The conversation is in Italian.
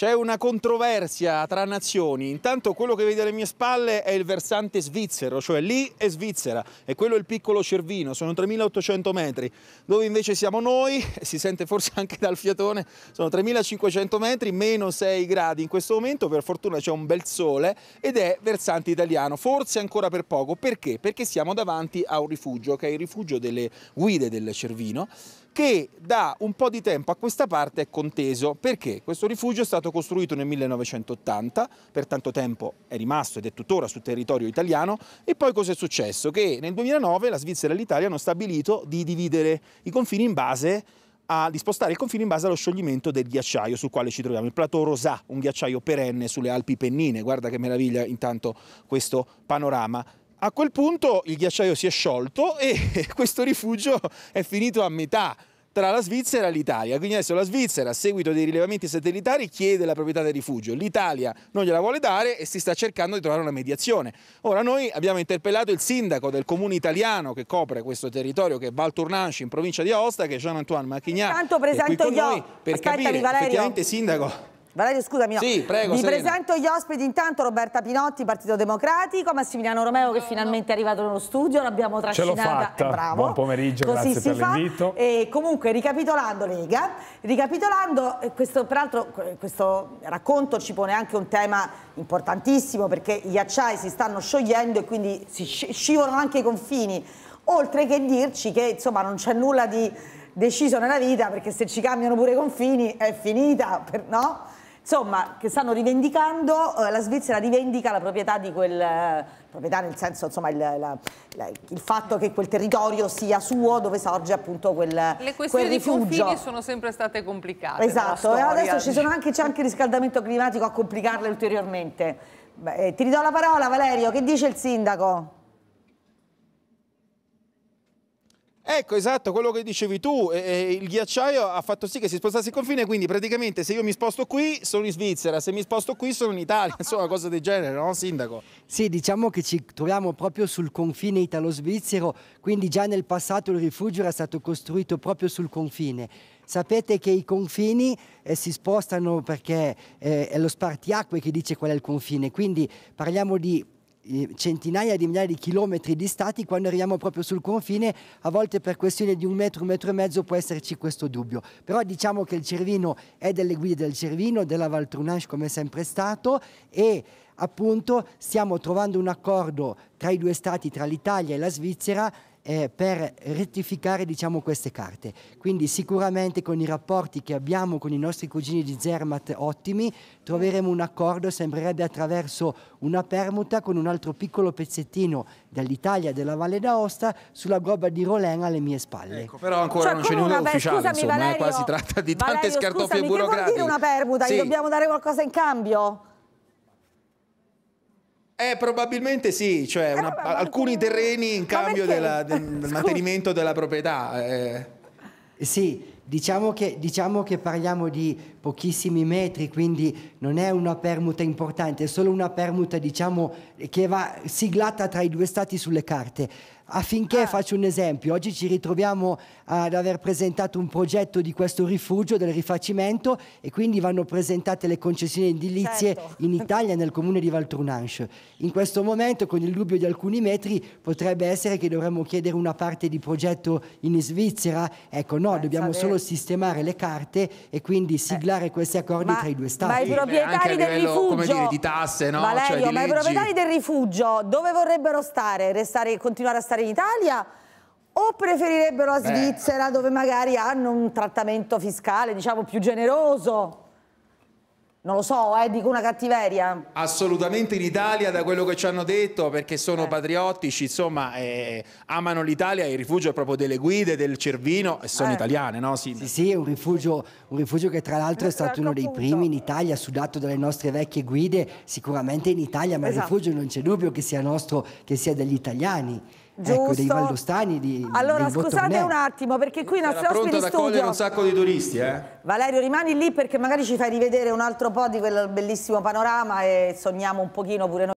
C'è una controversia tra nazioni, intanto quello che vedi alle mie spalle è il versante svizzero, cioè lì è Svizzera e quello è il piccolo Cervino, sono 3800 metri, dove invece siamo noi, si sente forse anche dal fiatone, sono 3500 metri, meno 6 gradi in questo momento, per fortuna c'è un bel sole ed è versante italiano, forse ancora per poco, perché? Perché siamo davanti a un rifugio, che è il rifugio delle guide del Cervino, che da un po' di tempo a questa parte è conteso. Perché? Questo rifugio è stato costruito nel 1980, per tanto tempo è rimasto ed è tuttora sul territorio italiano, e poi cosa è successo? Che nel 2009 la Svizzera e l'Italia hanno stabilito di dividere i confini in base a, di il confine in base allo scioglimento del ghiacciaio sul quale ci troviamo, il plateau Rosà, un ghiacciaio perenne sulle Alpi Pennine. Guarda che meraviglia intanto questo panorama. A quel punto il ghiacciaio si è sciolto e questo rifugio è finito a metà tra la Svizzera e l'Italia. Quindi adesso la Svizzera, a seguito dei rilevamenti satellitari, chiede la proprietà del rifugio. L'Italia non gliela vuole dare e si sta cercando di trovare una mediazione. Ora noi abbiamo interpellato il sindaco del comune italiano che copre questo territorio, che è Valtournanche, in provincia di Aosta, che è Jean-Antoine Machignat. Tanto presento io. Per Aspettami, capire, Valerio. effettivamente sindaco Valerio, scusami, no. Sì, prego, vi Serena. presento gli ospiti intanto Roberta Pinotti, Partito Democratico, Massimiliano Romeo che finalmente è arrivato nello studio, l'abbiamo trascinata. Ce l'ho fatta, eh, bravo. buon pomeriggio, Così grazie per l'invito. E comunque, ricapitolando Lega, ricapitolando, eh, questo, peraltro questo racconto ci pone anche un tema importantissimo perché gli acciai si stanno sciogliendo e quindi si scivolano anche i confini, oltre che dirci che insomma non c'è nulla di deciso nella vita perché se ci cambiano pure i confini è finita, no? insomma, che stanno rivendicando, eh, la Svizzera rivendica la proprietà di quel, eh, proprietà nel senso, insomma, il, la, la, il, fatto che quel territorio sia suo dove sorge appunto quel, Le questioni quel rifugio. di confini sono sempre state complicate. Esatto, e adesso c'è anche, anche il riscaldamento climatico a complicarle ulteriormente. Beh, eh, ti ridò la parola Valerio, che dice il sindaco? Ecco, esatto, quello che dicevi tu, eh, il ghiacciaio ha fatto sì che si spostasse il confine, quindi praticamente se io mi sposto qui sono in Svizzera, se mi sposto qui sono in Italia, insomma, cose del genere, no, sindaco? Sì, diciamo che ci troviamo proprio sul confine italo-svizzero, quindi già nel passato il rifugio era stato costruito proprio sul confine. Sapete che i confini eh, si spostano perché eh, è lo spartiacque che dice qual è il confine, quindi parliamo di centinaia di migliaia di chilometri distati, quando arriviamo proprio sul confine, a volte per questione di un metro, un metro e mezzo può esserci questo dubbio. Però diciamo che il Cervino è delle guide del Cervino, della Valtrunage come sempre stato e appunto stiamo trovando un accordo tra i due stati, tra l'Italia e la Svizzera, eh, per rettificare diciamo, queste carte. Quindi sicuramente con i rapporti che abbiamo con i nostri cugini di Zermatt ottimi troveremo un accordo, sembrerebbe attraverso una permuta con un altro piccolo pezzettino dall'Italia, della Valle d'Aosta, sulla gobba di Rolen alle mie spalle. Ecco, però ancora cioè, non c'è nulla ufficiale, scusami, insomma, Valerio, eh, qua si tratta di tante Valerio, scartoffie burocratiche. Ma vuol dire una permuta? Sì. Gli dobbiamo dare qualcosa in cambio? Eh, probabilmente sì, cioè eh, una, eh, alcuni terreni in cambio della, del, del mantenimento della proprietà. Eh. Sì, Diciamo che, diciamo che, parliamo di pochissimi metri, quindi non è una permuta importante, è solo una permuta diciamo, che va siglata tra i due stati sulle carte. Affinché, ah. faccio un esempio, oggi ci ritroviamo ad aver presentato un progetto di questo rifugio, del rifacimento, e quindi vanno presentate le concessioni edilizie certo. in Italia nel comune di Valtrunanche. In questo momento, con il dubbio di alcuni metri, potrebbe essere che dovremmo chiedere una parte di progetto in Svizzera. Ecco, no, Pensa dobbiamo solo sistemare le carte e quindi eh, siglare eh. questi accordi ma, tra i due stati. Ma i proprietari livello, del rifugio, dire, di tasse, no? Valerio, cioè, ma i proprietari del rifugio dove vorrebbero stare? Restare, continuare a stare in Italia? o preferirebbero la Svizzera Beh. dove magari hanno un trattamento fiscale diciamo più generoso? Non lo so, eh, dico una cattiveria. Assolutamente in Italia, da quello che ci hanno detto, perché sono eh. patriottici, insomma, eh, amano l'Italia, il rifugio è proprio delle guide, del Cervino, e sono eh. italiane, no? Sì, sì, sì è un rifugio, un rifugio che tra l'altro è eh, stato uno dei primi in Italia, sudato dalle nostre vecchie guide, sicuramente in Italia, ma esatto. il rifugio non c'è dubbio che sia nostro, che sia degli italiani. Giusto. Ecco, dei Valdostani di Allora scusate un attimo perché qui i nostri ospiti in studio pronto ad accogliere un sacco di turisti eh? Valerio rimani lì perché magari ci fai rivedere un altro po' di quel bellissimo panorama e sogniamo un pochino pure noi